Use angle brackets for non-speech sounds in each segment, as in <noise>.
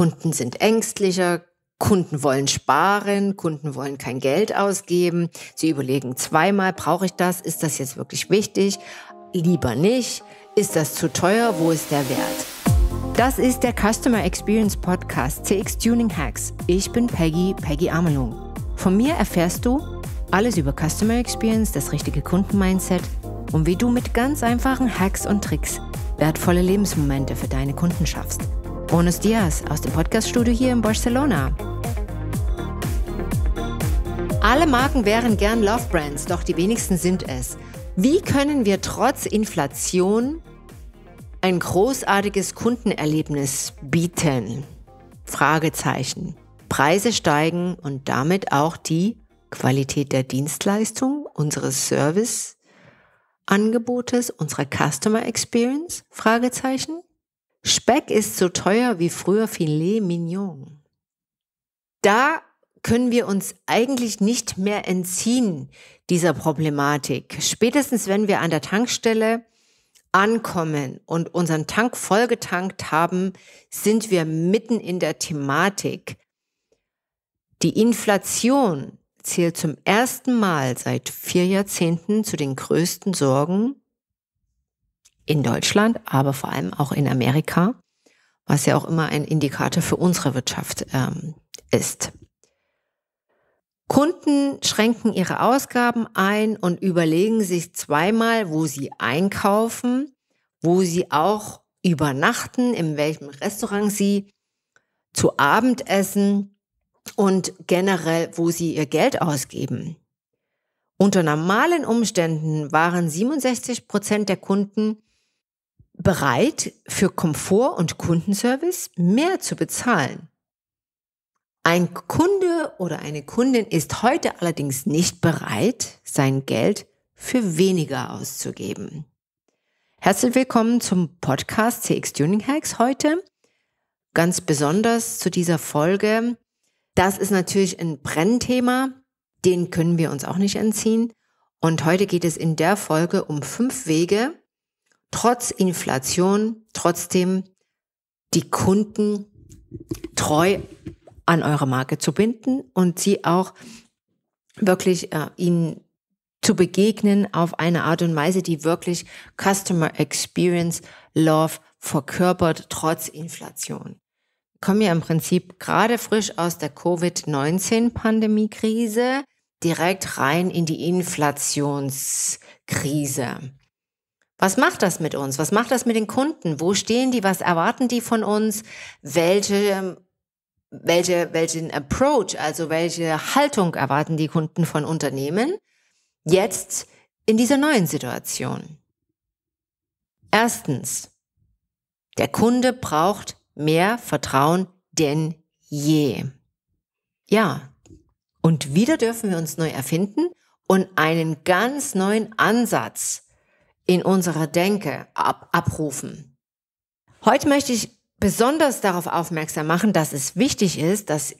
Kunden sind ängstlicher, Kunden wollen sparen, Kunden wollen kein Geld ausgeben. Sie überlegen zweimal, brauche ich das? Ist das jetzt wirklich wichtig? Lieber nicht. Ist das zu teuer? Wo ist der Wert? Das ist der Customer Experience Podcast CX Tuning Hacks. Ich bin Peggy, Peggy Amelung. Von mir erfährst du alles über Customer Experience, das richtige Kundenmindset und wie du mit ganz einfachen Hacks und Tricks wertvolle Lebensmomente für deine Kunden schaffst. Buenos Dias aus dem Podcaststudio hier in Barcelona. Alle Marken wären gern Love Brands, doch die wenigsten sind es. Wie können wir trotz Inflation ein großartiges Kundenerlebnis bieten? Fragezeichen. Preise steigen und damit auch die Qualität der Dienstleistung, unseres Serviceangebotes, unserer Customer Experience? Fragezeichen. Speck ist so teuer wie früher Filet Mignon. Da können wir uns eigentlich nicht mehr entziehen dieser Problematik. Spätestens wenn wir an der Tankstelle ankommen und unseren Tank vollgetankt haben, sind wir mitten in der Thematik. Die Inflation zählt zum ersten Mal seit vier Jahrzehnten zu den größten Sorgen in Deutschland, aber vor allem auch in Amerika, was ja auch immer ein Indikator für unsere Wirtschaft ähm, ist. Kunden schränken ihre Ausgaben ein und überlegen sich zweimal, wo sie einkaufen, wo sie auch übernachten, in welchem Restaurant sie zu Abend essen und generell, wo sie ihr Geld ausgeben. Unter normalen Umständen waren 67 Prozent der Kunden bereit, für Komfort und Kundenservice mehr zu bezahlen. Ein Kunde oder eine Kundin ist heute allerdings nicht bereit, sein Geld für weniger auszugeben. Herzlich willkommen zum Podcast CX Tuning Hacks heute. Ganz besonders zu dieser Folge. Das ist natürlich ein Brennthema, den können wir uns auch nicht entziehen. Und heute geht es in der Folge um fünf Wege, trotz Inflation trotzdem die Kunden treu an eure Marke zu binden und sie auch wirklich äh, ihnen zu begegnen auf eine Art und Weise, die wirklich Customer Experience Love verkörpert, trotz Inflation. Kommen ja im Prinzip gerade frisch aus der Covid-19-Pandemie-Krise direkt rein in die Inflationskrise. Was macht das mit uns? Was macht das mit den Kunden? Wo stehen die? Was erwarten die von uns? Welche, ähm, welche, welchen Approach, also welche Haltung erwarten die Kunden von Unternehmen jetzt in dieser neuen Situation? Erstens, der Kunde braucht mehr Vertrauen denn je. Ja, und wieder dürfen wir uns neu erfinden und einen ganz neuen Ansatz in unserer Denke ab abrufen. Heute möchte ich besonders darauf aufmerksam machen, dass es wichtig ist, dass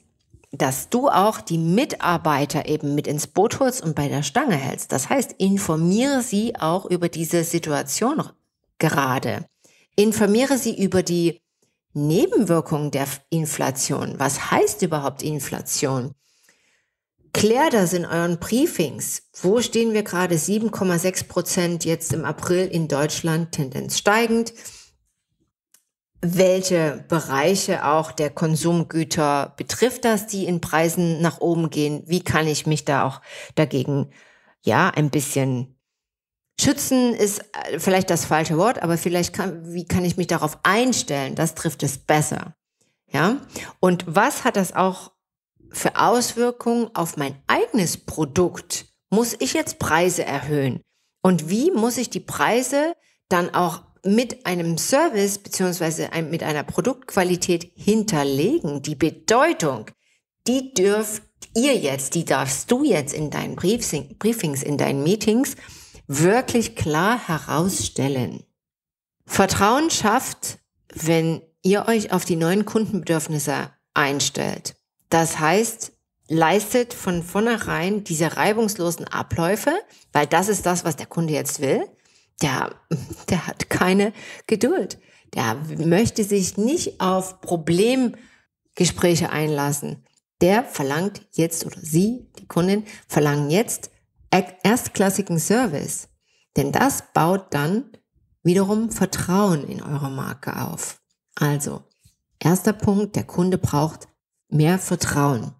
dass du auch die Mitarbeiter eben mit ins Boot holst und bei der Stange hältst. Das heißt, informiere sie auch über diese Situation gerade. Informiere sie über die Nebenwirkungen der Inflation. Was heißt überhaupt Inflation? Klär das in euren Briefings. Wo stehen wir gerade? 7,6 Prozent jetzt im April in Deutschland, Tendenz steigend. Welche Bereiche auch der Konsumgüter betrifft das, die in Preisen nach oben gehen? Wie kann ich mich da auch dagegen, ja, ein bisschen schützen ist äh, vielleicht das falsche Wort, aber vielleicht kann, wie kann ich mich darauf einstellen? Das trifft es besser. Ja. Und was hat das auch für Auswirkungen auf mein eigenes Produkt muss ich jetzt Preise erhöhen? Und wie muss ich die Preise dann auch mit einem Service beziehungsweise mit einer Produktqualität hinterlegen? Die Bedeutung, die dürft ihr jetzt, die darfst du jetzt in deinen Briefings, in deinen Meetings wirklich klar herausstellen. Vertrauen schafft, wenn ihr euch auf die neuen Kundenbedürfnisse einstellt. Das heißt, leistet von vornherein diese reibungslosen Abläufe, weil das ist das, was der Kunde jetzt will. Der, <laughs> der hat keine Geduld. Der möchte sich nicht auf Problemgespräche einlassen. Der verlangt jetzt oder sie, die Kundin, verlangen jetzt e-, erstklassigen Service. Denn das baut dann wiederum Vertrauen in eure Marke auf. Also, erster Punkt, der Kunde braucht mehr Vertrauen.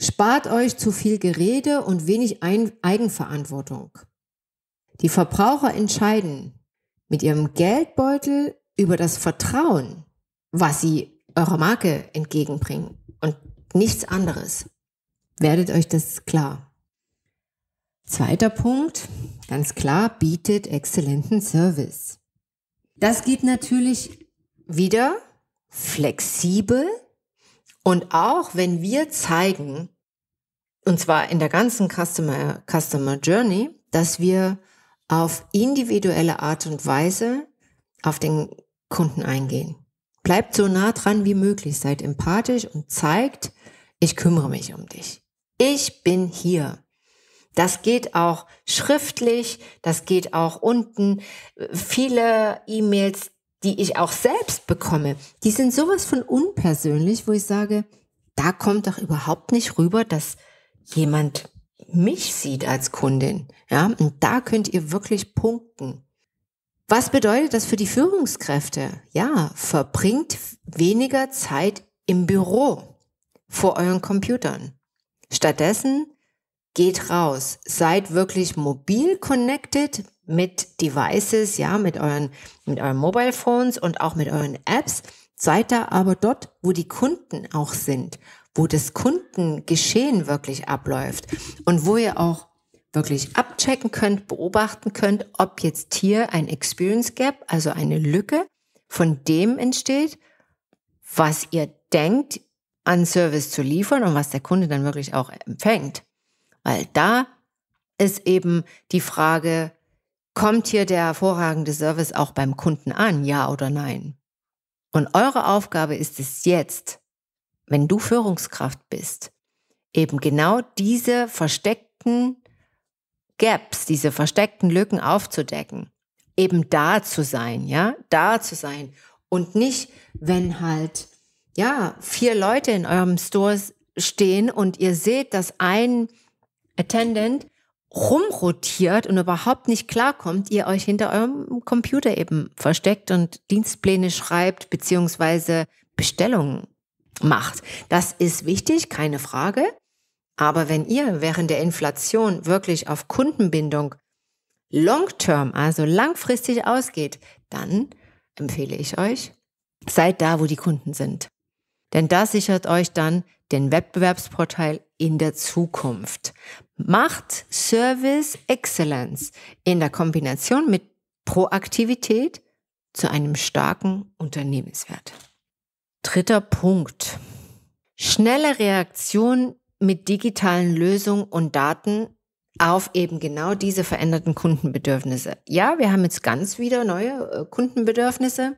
Spart euch zu viel Gerede und wenig Ein Eigenverantwortung. Die Verbraucher entscheiden mit ihrem Geldbeutel über das Vertrauen, was sie eurer Marke entgegenbringen und nichts anderes. Werdet euch das klar. Zweiter Punkt, ganz klar, bietet exzellenten Service. Das geht natürlich wieder flexibel und auch wenn wir zeigen, und zwar in der ganzen Customer, Customer Journey, dass wir auf individuelle Art und Weise auf den Kunden eingehen. Bleibt so nah dran wie möglich, seid empathisch und zeigt, ich kümmere mich um dich. Ich bin hier. Das geht auch schriftlich, das geht auch unten. Viele E-Mails die ich auch selbst bekomme, die sind sowas von unpersönlich, wo ich sage, da kommt doch überhaupt nicht rüber, dass jemand mich sieht als Kundin. Ja, und da könnt ihr wirklich punkten. Was bedeutet das für die Führungskräfte? Ja, verbringt weniger Zeit im Büro vor euren Computern. Stattdessen geht raus, seid wirklich mobil connected, mit Devices, ja, mit euren, mit euren Mobile Phones und auch mit euren Apps. Seid da aber dort, wo die Kunden auch sind, wo das Kundengeschehen wirklich abläuft und wo ihr auch wirklich abchecken könnt, beobachten könnt, ob jetzt hier ein Experience Gap, also eine Lücke von dem entsteht, was ihr denkt, an Service zu liefern und was der Kunde dann wirklich auch empfängt. Weil da ist eben die Frage, Kommt hier der hervorragende Service auch beim Kunden an, ja oder nein? Und eure Aufgabe ist es jetzt, wenn du Führungskraft bist, eben genau diese versteckten Gaps, diese versteckten Lücken aufzudecken, eben da zu sein, ja, da zu sein und nicht, wenn halt, ja, vier Leute in eurem Store stehen und ihr seht, dass ein Attendant rumrotiert und überhaupt nicht klarkommt, ihr euch hinter eurem Computer eben versteckt und Dienstpläne schreibt beziehungsweise Bestellungen macht. Das ist wichtig, keine Frage. Aber wenn ihr während der Inflation wirklich auf Kundenbindung long-term, also langfristig ausgeht, dann empfehle ich euch, seid da, wo die Kunden sind. Denn das sichert euch dann den Wettbewerbsvorteil in der Zukunft. Macht Service Excellence in der Kombination mit Proaktivität zu einem starken Unternehmenswert. Dritter Punkt. Schnelle Reaktion mit digitalen Lösungen und Daten auf eben genau diese veränderten Kundenbedürfnisse. Ja, wir haben jetzt ganz wieder neue äh, Kundenbedürfnisse.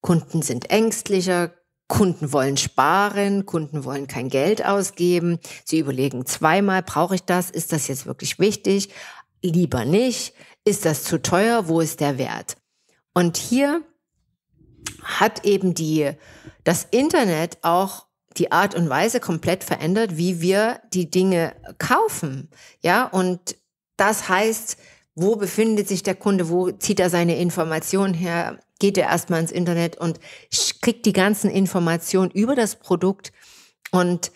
Kunden sind ängstlicher, Kunden wollen sparen, Kunden wollen kein Geld ausgeben. Sie überlegen zweimal, brauche ich das? Ist das jetzt wirklich wichtig? Lieber nicht. Ist das zu teuer? Wo ist der Wert? Und hier hat eben die, das Internet auch die Art und Weise komplett verändert, wie wir die Dinge kaufen. Ja, und das heißt, wo befindet sich der Kunde? Wo zieht er seine Informationen her? geht er erstmal ins Internet und kriegt die ganzen Informationen über das Produkt und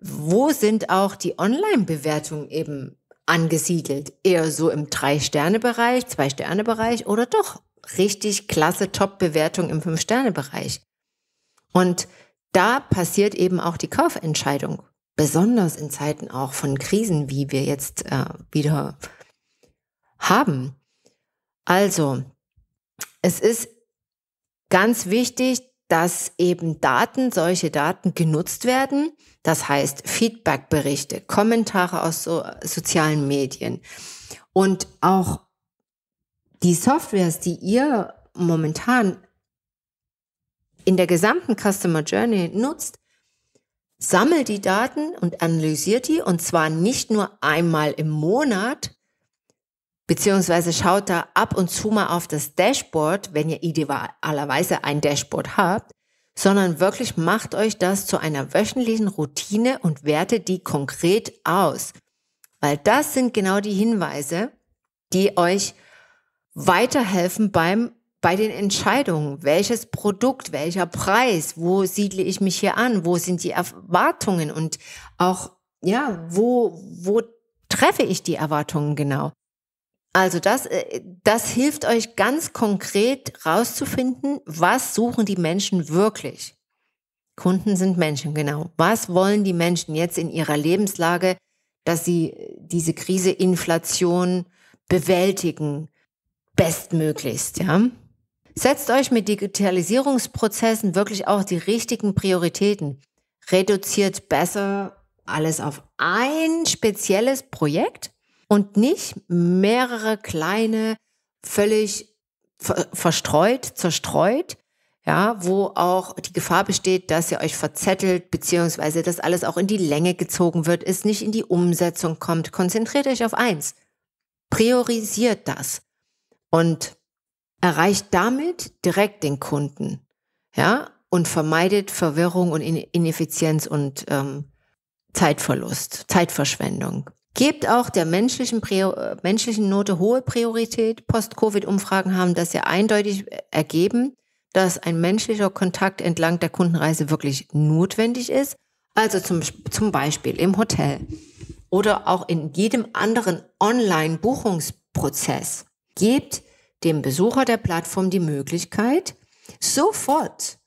wo sind auch die Online-Bewertungen eben angesiedelt? Eher so im Drei-Sterne-Bereich, Zwei-Sterne-Bereich oder doch richtig klasse Top-Bewertung im Fünf-Sterne-Bereich? Und da passiert eben auch die Kaufentscheidung, besonders in Zeiten auch von Krisen, wie wir jetzt äh, wieder haben. Also, es ist ganz wichtig, dass eben Daten, solche Daten genutzt werden. Das heißt Feedbackberichte, Kommentare aus so, sozialen Medien und auch die Softwares, die ihr momentan in der gesamten Customer Journey nutzt, sammelt die Daten und analysiert die und zwar nicht nur einmal im Monat, beziehungsweise schaut da ab und zu mal auf das Dashboard, wenn ihr idealerweise ein Dashboard habt, sondern wirklich macht euch das zu einer wöchentlichen Routine und wertet die konkret aus. Weil das sind genau die Hinweise, die euch weiterhelfen beim, bei den Entscheidungen. Welches Produkt, welcher Preis, wo siedle ich mich hier an, wo sind die Erwartungen und auch, ja, wo, wo treffe ich die Erwartungen genau? Also das, äh, das hilft euch ganz konkret rauszufinden, was suchen die Menschen wirklich. Kunden sind Menschen, genau. Was wollen die Menschen jetzt in ihrer Lebenslage, dass sie äh, diese Krise Inflation bewältigen, bestmöglichst, ja? Setzt euch mit Digitalisierungsprozessen wirklich auch die richtigen Prioritäten. Reduziert besser alles auf ein spezielles Projekt und nicht mehrere kleine, völlig ver verstreut, zerstreut, ja, wo auch die Gefahr besteht, dass ihr euch verzettelt, beziehungsweise dass alles auch in die Länge gezogen wird, es nicht in die Umsetzung kommt. Konzentriert euch auf eins. Priorisiert das und erreicht damit direkt den Kunden, ja, und vermeidet Verwirrung und Ineffizienz und ähm, Zeitverlust, Zeitverschwendung. Gebt auch der menschlichen, menschlichen Note hohe Priorität. Post-Covid-Umfragen haben das ja eindeutig äh, ergeben, dass ein menschlicher Kontakt entlang der Kundenreise wirklich notwendig ist. Also zum, zum Beispiel im Hotel oder auch in jedem anderen Online-Buchungsprozess. Gebt dem Besucher der Plattform die Möglichkeit, sofort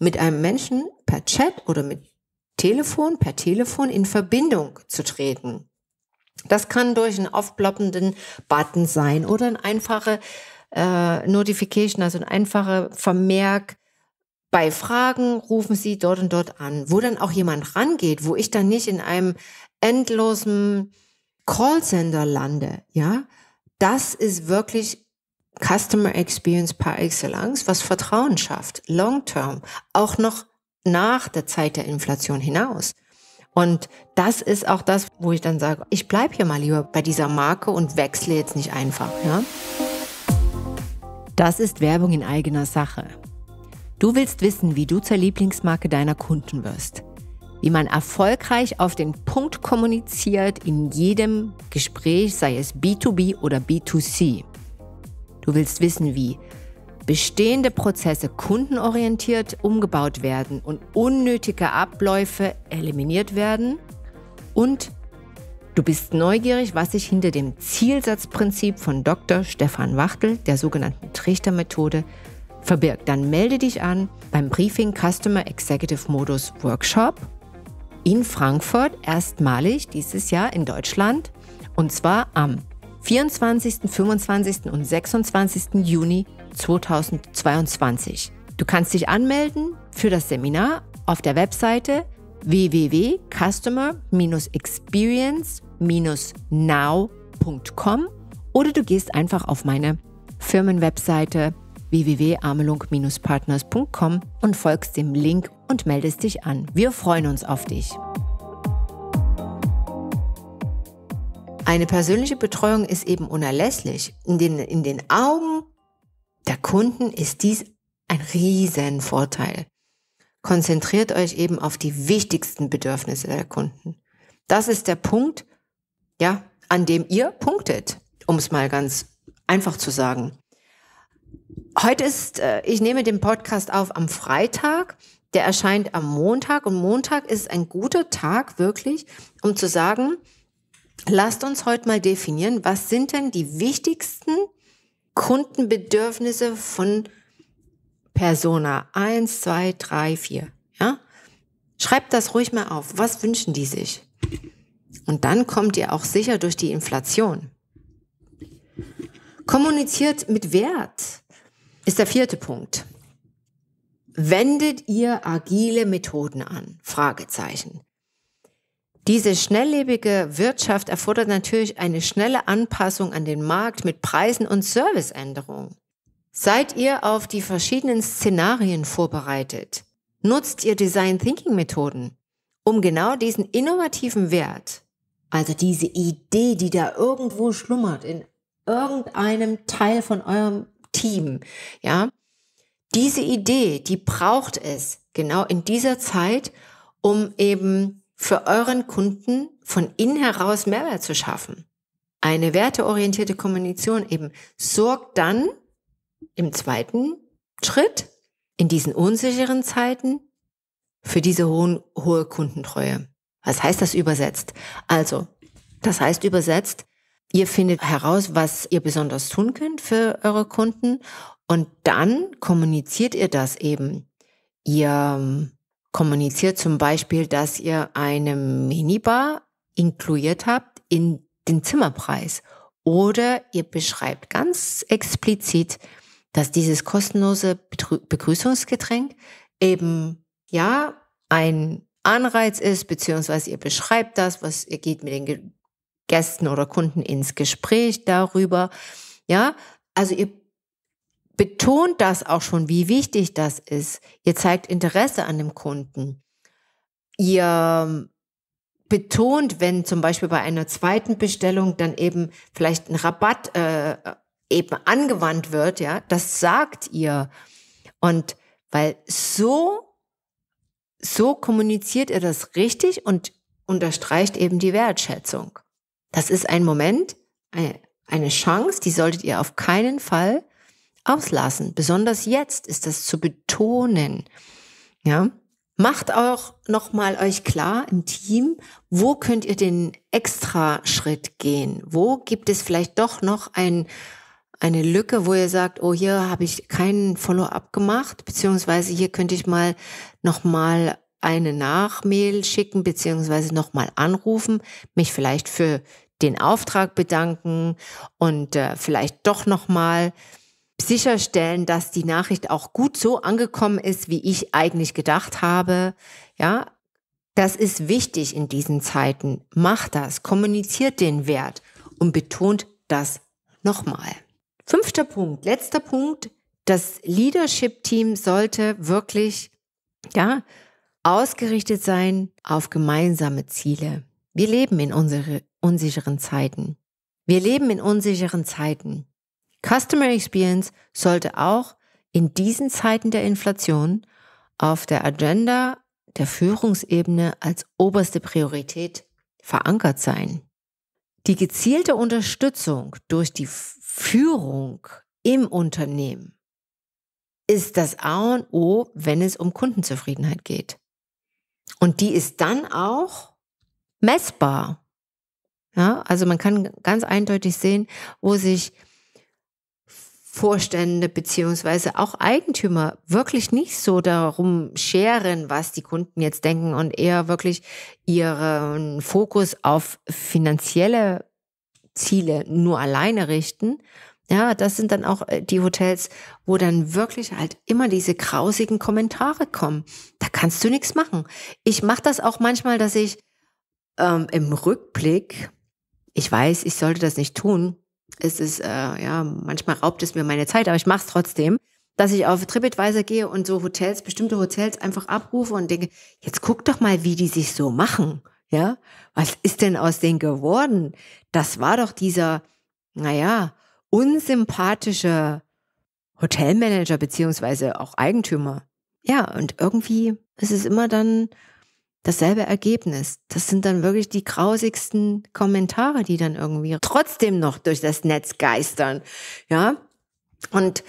mit einem Menschen per Chat oder mit Telefon, per Telefon in Verbindung zu treten. Das kann durch einen aufploppenden Button sein oder ein einfache äh, Notification, also ein einfacher Vermerk. Bei Fragen rufen Sie dort und dort an, wo dann auch jemand rangeht, wo ich dann nicht in einem endlosen Callcenter lande, ja. Das ist wirklich Customer Experience par excellence, was Vertrauen schafft, long term, auch noch nach der Zeit der Inflation hinaus. Und das ist auch das, wo ich dann sage, ich bleibe hier mal lieber bei dieser Marke und wechsle jetzt nicht einfach. Ja? Das ist Werbung in eigener Sache. Du willst wissen, wie du zur Lieblingsmarke deiner Kunden wirst. Wie man erfolgreich auf den Punkt kommuniziert in jedem Gespräch, sei es B2B oder B2C. Du willst wissen, wie bestehende Prozesse kundenorientiert umgebaut werden und unnötige Abläufe eliminiert werden und Du bist neugierig, was sich hinter dem Zielsatzprinzip von Dr. Stefan Wachtel, der sogenannten Trichtermethode, verbirgt. Dann melde dich an beim Briefing Customer Executive Modus Workshop in Frankfurt, erstmalig dieses Jahr in Deutschland, und zwar am 24., 25. und 26. Juni 2022. Du kannst dich anmelden für das Seminar auf der Webseite www.customer-experience-now.com oder du gehst einfach auf meine Firmenwebseite www.amelung-partners.com und folgst dem Link und meldest dich an. Wir freuen uns auf dich. Eine persönliche Betreuung ist eben unerlässlich. In den, in den Augen der Kunden ist dies ein riesen Vorteil. Konzentriert euch eben auf die wichtigsten Bedürfnisse der Kunden. Das ist der Punkt, ja, an dem ihr punktet, um es mal ganz einfach zu sagen. Heute ist, äh, ich nehme den Podcast auf am Freitag. Der erscheint am Montag und Montag ist ein guter Tag wirklich, um zu sagen, lasst uns heute mal definieren, was sind denn die wichtigsten Kundenbedürfnisse von Persona 1, 2, 3, 4. Ja? Schreibt das ruhig mal auf. Was wünschen die sich? Und dann kommt ihr auch sicher durch die Inflation. Kommuniziert mit Wert ist der vierte Punkt. Wendet ihr agile Methoden an? Fragezeichen. Diese schnelllebige Wirtschaft erfordert natürlich eine schnelle Anpassung an den Markt mit Preisen und Serviceänderungen. Seid ihr auf die verschiedenen Szenarien vorbereitet? Nutzt ihr Design Thinking Methoden, um genau diesen innovativen Wert, also diese Idee, die da irgendwo schlummert in irgendeinem Teil von eurem Team, ja? Diese Idee, die braucht es genau in dieser Zeit, um eben für euren Kunden von innen heraus Mehrwert zu schaffen. Eine werteorientierte Kommunikation eben sorgt dann im zweiten Schritt in diesen unsicheren Zeiten für diese hohen, hohe Kundentreue. Was heißt das übersetzt? Also, das heißt übersetzt, ihr findet heraus, was ihr besonders tun könnt für eure Kunden und dann kommuniziert ihr das eben. Ihr kommuniziert zum Beispiel, dass ihr eine Minibar inkludiert habt in den Zimmerpreis. Oder ihr beschreibt ganz explizit, dass dieses kostenlose Begrüßungsgetränk eben ja ein Anreiz ist, beziehungsweise ihr beschreibt das, was ihr geht mit den Gästen oder Kunden ins Gespräch darüber. Ja, also ihr betont das auch schon, wie wichtig das ist. Ihr zeigt Interesse an dem Kunden. Ihr ähm, betont, wenn zum Beispiel bei einer zweiten Bestellung dann eben vielleicht ein Rabatt äh, äh, eben angewandt wird, ja, das sagt ihr. Und weil so, so kommuniziert ihr das richtig und unterstreicht eben die Wertschätzung. Das ist ein Moment, äh, eine Chance, die solltet ihr auf keinen Fall auslassen. Besonders jetzt ist das zu betonen. Ja? Macht auch nochmal euch klar im Team, wo könnt ihr den extra Schritt gehen? Wo gibt es vielleicht doch noch ein, eine Lücke, wo ihr sagt, oh, hier habe ich keinen Follow-up gemacht, beziehungsweise hier könnte ich mal nochmal eine Nachmail schicken, beziehungsweise nochmal anrufen, mich vielleicht für den Auftrag bedanken und äh, vielleicht doch nochmal mal sicherstellen, dass die Nachricht auch gut so angekommen ist, wie ich eigentlich gedacht habe. Ja, das ist wichtig in diesen Zeiten. Macht das, kommuniziert den Wert und betont das nochmal. Fünfter Punkt, letzter Punkt. Das Leadership-Team sollte wirklich, ja, ausgerichtet sein auf gemeinsame Ziele. Wir leben in unsere unsicheren Zeiten. Wir leben in unsicheren Zeiten. Customer Experience sollte auch in diesen Zeiten der Inflation auf der Agenda der Führungsebene als oberste Priorität verankert sein. Die gezielte Unterstützung durch die Führung im Unternehmen ist das A und O, wenn es um Kundenzufriedenheit geht. Und die ist dann auch messbar. Ja, also man kann ganz eindeutig sehen, wo sich Vorstände beziehungsweise auch Eigentümer wirklich nicht so darum scheren, was die Kunden jetzt denken und eher wirklich ihren Fokus auf finanzielle Ziele nur alleine richten. Ja, das sind dann auch äh, die Hotels, wo dann wirklich halt immer diese grausigen Kommentare kommen. Da kannst du nichts machen. Ich mache das auch manchmal, dass ich ähm, im Rückblick, ich weiß, ich sollte das nicht tun, es ist, äh, ja, manchmal raubt es mir meine Zeit, aber ich mache es trotzdem, dass ich auf TripAdvisor gehe und so Hotels, bestimmte Hotels einfach abrufe und denke, jetzt guck doch mal, wie die sich so machen. Ja, was ist denn aus denen geworden? Das war doch dieser, naja, unsympathische Hotelmanager beziehungsweise auch Eigentümer. Ja, und irgendwie ist es immer dann dasselbe Ergebnis. Das sind dann wirklich die grausigsten Kommentare, die dann irgendwie trotzdem noch durch das Netz geistern. Ja? Und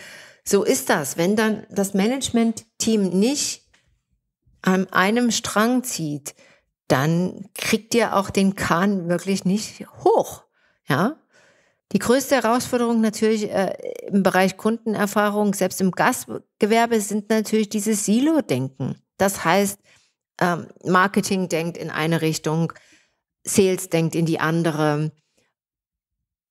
so ist das, wenn dann das Management-Team nicht an einem Strang zieht, dann kriegt ihr auch den Kahn wirklich nicht hoch. Ja? Die größte Herausforderung natürlich äh, im Bereich Kundenerfahrung, selbst im Gastgewerbe, sind natürlich dieses Silo-Denken. Das heißt, ähm, Marketing denkt in eine Richtung, Sales denkt in die andere.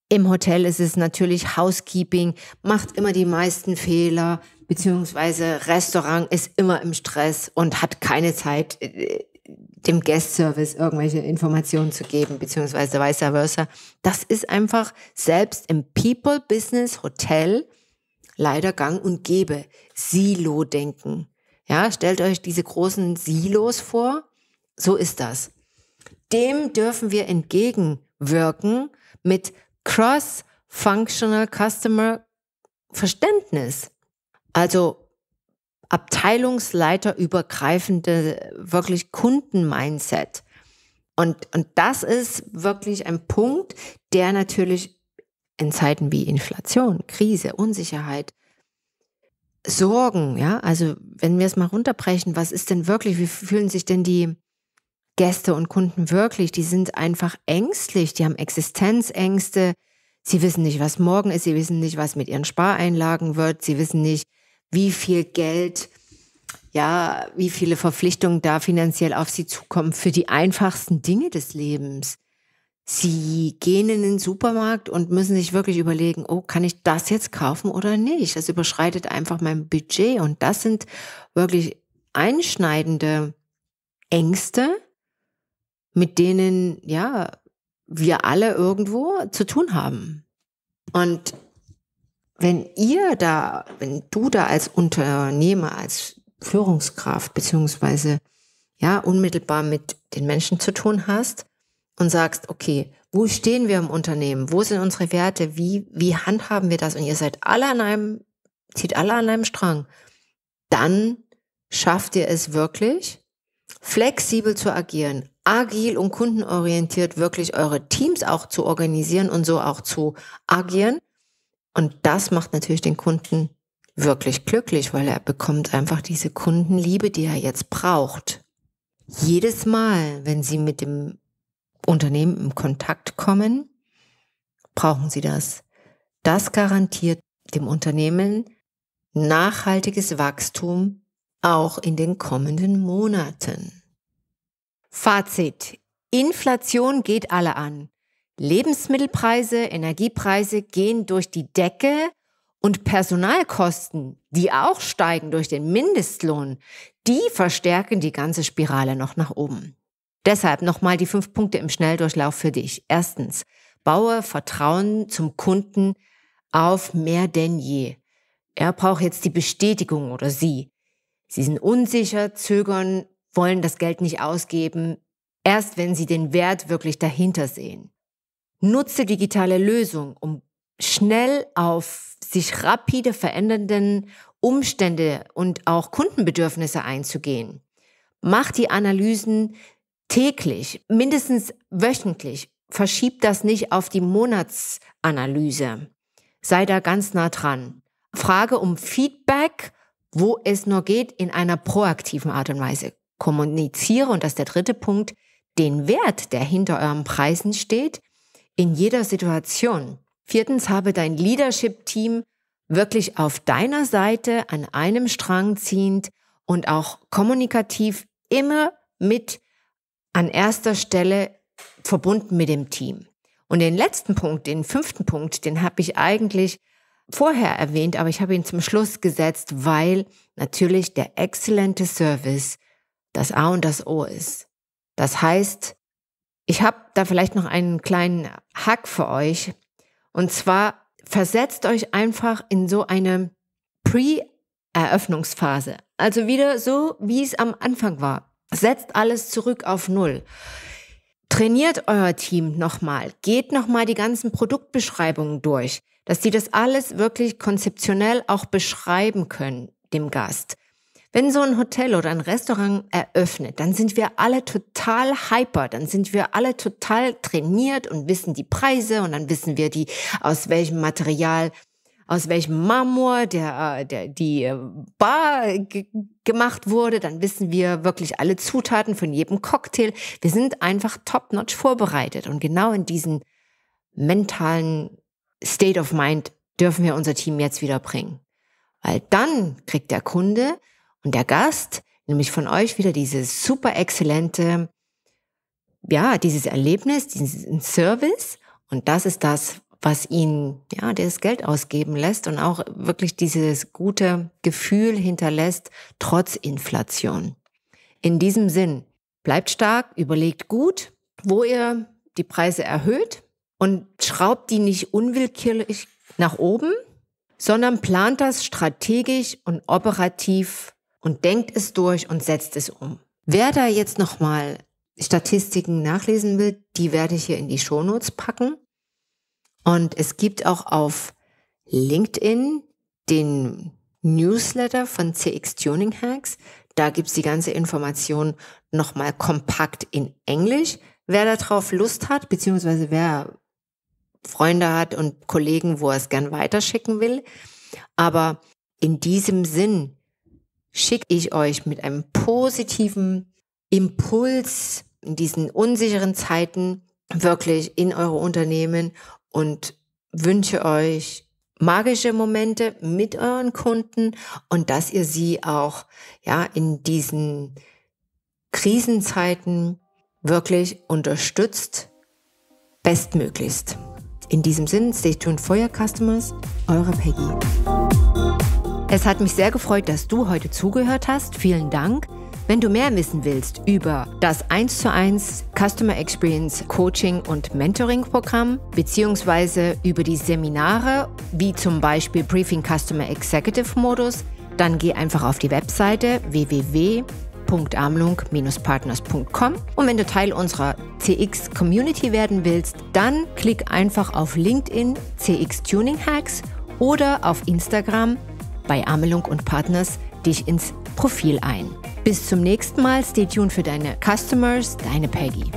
Im Hotel ist es natürlich Housekeeping, macht immer die meisten Fehler, beziehungsweise Restaurant ist immer im Stress und hat keine Zeit, äh, dem Guest-Service irgendwelche Informationen zu geben, beziehungsweise vice versa. Das ist einfach selbst im People-Business-Hotel leider gang und gäbe. Silo-Denken. Ja, stellt euch diese großen Silos vor. So ist das. Dem dürfen wir entgegenwirken mit Cross-Functional Customer Verständnis. Also abteilungsleiterübergreifende, wirklich Kunden-Mindset. Und, und das ist wirklich ein Punkt, der natürlich in Zeiten wie Inflation, Krise, Unsicherheit Sorgen, ja, also wenn wir es mal runterbrechen, was ist denn wirklich, wie fühlen sich denn die Gäste und Kunden wirklich? Die sind einfach ängstlich, die haben Existenzängste, sie wissen nicht, was morgen ist, sie wissen nicht, was mit ihren Spareinlagen wird, sie wissen nicht, wie viel Geld, ja, wie viele Verpflichtungen da finanziell auf sie zukommen für die einfachsten Dinge des Lebens. Sie gehen in den Supermarkt und müssen sich wirklich überlegen, oh, kann ich das jetzt kaufen oder nicht? Das überschreitet einfach mein Budget und das sind wirklich einschneidende Ängste, mit denen, ja, wir alle irgendwo zu tun haben. Und wenn ihr da, wenn du da als Unternehmer, als Führungskraft beziehungsweise ja unmittelbar mit den Menschen zu tun hast, und sagst, okay, wo stehen wir im Unternehmen? Wo sind unsere Werte? Wie, wie handhaben wir das? Und ihr seid alle an einem, zieht alle an einem Strang. Dann schafft ihr es wirklich, flexibel zu agieren, agil und kundenorientiert wirklich eure Teams auch zu organisieren und so auch zu agieren. Und das macht natürlich den Kunden wirklich glücklich, weil er bekommt einfach diese Kundenliebe, die er jetzt braucht. Jedes Mal, wenn Sie mit dem Unternehmen in Kontakt kommen, brauchen sie das. Das garantiert dem Unternehmen nachhaltiges Wachstum auch in den kommenden Monaten. Fazit. Inflation geht alle an. Lebensmittelpreise, Energiepreise gehen durch die Decke und Personalkosten, die auch steigen durch den Mindestlohn, die verstärken die ganze Spirale noch nach oben. Deshalb nochmal die fünf Punkte im Schnelldurchlauf für dich. Erstens, baue Vertrauen zum Kunden auf mehr denn je. Er braucht jetzt die Bestätigung oder sie. Sie sind unsicher, zögern, wollen das Geld nicht ausgeben, erst wenn sie den Wert wirklich dahinter sehen. Nutze digitale Lösungen, um schnell auf sich rapide verändernden Umstände und auch Kundenbedürfnisse einzugehen. Mach die Analysen täglich, mindestens wöchentlich, verschiebt das nicht auf die Monatsanalyse. Sei da ganz nah dran. Frage um Feedback, wo es nur geht, in einer proaktiven Art und Weise. Kommuniziere, und das ist der dritte Punkt, den Wert, der hinter euren Preisen steht, in jeder Situation. Viertens, habe dein Leadership-Team wirklich auf deiner Seite an einem Strang ziehend und auch kommunikativ immer mit an erster Stelle verbunden mit dem Team. Und den letzten Punkt, den fünften Punkt, den habe ich eigentlich vorher erwähnt, aber ich habe ihn zum Schluss gesetzt, weil natürlich der exzellente Service das A und das O ist. Das heißt, ich habe da vielleicht noch einen kleinen Hack für euch. Und zwar versetzt euch einfach in so eine Pre-Eröffnungsphase. Also wieder so, wie es am Anfang war. Setzt alles zurück auf Null. Trainiert euer Team nochmal. Geht nochmal die ganzen Produktbeschreibungen durch, dass die das alles wirklich konzeptionell auch beschreiben können dem Gast. Wenn so ein Hotel oder ein Restaurant eröffnet, dann sind wir alle total hyper, dann sind wir alle total trainiert und wissen die Preise und dann wissen wir die, aus welchem Material aus welchem Marmor der, äh, der, die äh, Bar gemacht wurde. Dann wissen wir wirklich alle Zutaten von jedem Cocktail. Wir sind einfach top-notch vorbereitet. Und genau in diesen mentalen State of Mind dürfen wir unser Team jetzt wieder bringen. Weil dann kriegt der Kunde und der Gast nämlich von euch wieder dieses super exzellente, ja, dieses Erlebnis, diesen Service. Und das ist das, was ihn, ja, das Geld ausgeben lässt und auch wirklich dieses gute Gefühl hinterlässt, trotz Inflation. In diesem Sinn, bleibt stark, überlegt gut, wo ihr die Preise erhöht und schraubt die nicht unwillkürlich nach oben, sondern plant das strategisch und operativ und denkt es durch und setzt es um. Wer da jetzt nochmal Statistiken nachlesen will, die werde ich hier in die Shownotes packen. Und es gibt auch auf LinkedIn den Newsletter von CX Tuning Hacks. Da gibt es die ganze Information nochmal kompakt in Englisch. Wer darauf Lust hat, beziehungsweise wer Freunde hat und Kollegen, wo er es gern weiterschicken will. Aber in diesem Sinn schicke ich euch mit einem positiven Impuls in diesen unsicheren Zeiten wirklich in eure Unternehmen und wünsche euch magische Momente mit euren Kunden und dass ihr sie auch ja in diesen Krisenzeiten wirklich unterstützt bestmöglichst. In diesem Sinn, stay tuned for your customers, eure Peggy. Es hat mich sehr gefreut, dass du heute zugehört hast. Vielen Dank. Wenn du mehr wissen willst über das 1 zu 1 Customer Experience Coaching und Mentoring Programm, beziehungsweise über die Seminare, wie zum Beispiel Briefing Customer Executive Modus, dann geh einfach auf die Webseite www partnerscom Und wenn du Teil unserer CX Community werden willst, dann klick einfach auf LinkedIn CX Tuning Hacks oder auf Instagram bei Amelung und Partners dich ins Profil ein. Bis zum nächsten Mal. Stay tuned für deine Customers, deine Peggy.